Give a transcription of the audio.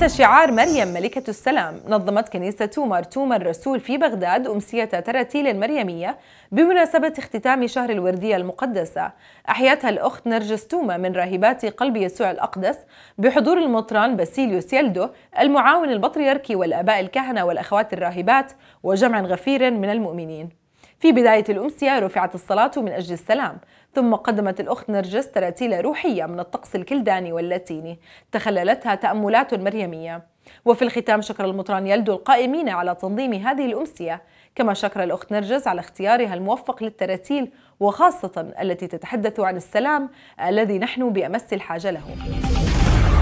تحت شعار مريم ملكة السلام نظمت كنيسة مارتوم الرسول في بغداد أمسية تراتيل المريمية بمناسبة اختتام شهر الوردية المقدسة أحيتها الأخت نرجس توما من راهبات قلب يسوع الأقدس بحضور المطران باسيليو سيلدو المعاون البطريركي والآباء الكهنة والأخوات الراهبات وجمع غفير من المؤمنين في بداية الأمسية رفعت الصلاة من أجل السلام ثم قدمت الأخت نرجس تراتيل روحية من الطقس الكلداني واللاتيني تخللتها تأملات مريمية وفي الختام شكر المطران يلدو القائمين على تنظيم هذه الأمسية كما شكر الأخت نرجس على اختيارها الموفق للتراتيل وخاصة التي تتحدث عن السلام الذي نحن بأمس الحاجة له